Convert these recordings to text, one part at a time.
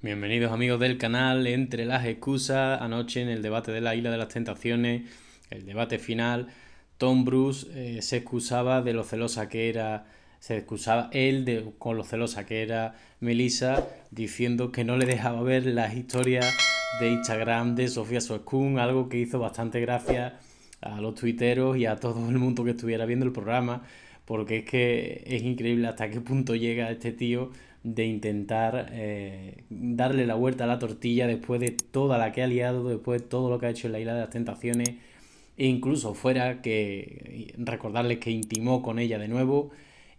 Bienvenidos amigos del canal Entre las excusas, anoche en el debate de la Isla de las Tentaciones, el debate final, Tom Bruce eh, se excusaba de lo celosa que era, se excusaba él de, con lo celosa que era Melissa, diciendo que no le dejaba ver las historias de Instagram de Sofía Soskun, algo que hizo bastante gracia a los tuiteros y a todo el mundo que estuviera viendo el programa, porque es que es increíble hasta qué punto llega este tío de intentar eh, darle la vuelta a la tortilla después de toda la que ha liado, después de todo lo que ha hecho en la isla de las tentaciones, e incluso fuera que recordarles que intimó con ella de nuevo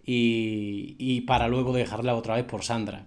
y, para luego dejarla otra vez por Sandra.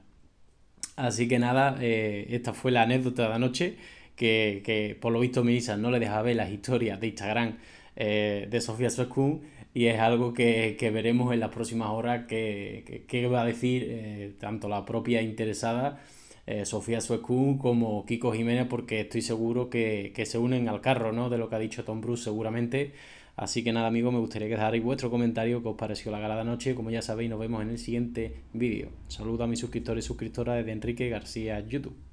Así que nada, eh, esta fue la anécdota de anoche que, por lo visto Melissa no le dejaba ver las historias de Instagram eh, de Sofía Soskun y es algo que, veremos en las próximas horas qué que, va a decir eh, tanto la propia interesada eh, Sofía Suecu, como Kiko Jiménez porque estoy seguro que, se unen al carro ¿no? de lo que ha dicho Tom Bruce seguramente. Así que nada amigos, me gustaría que dejarais vuestro comentario que os pareció la gala de anoche. Como ya sabéis, nos vemos en el siguiente vídeo. Saludos a mis suscriptores y suscriptoras de Enrique García YouTube.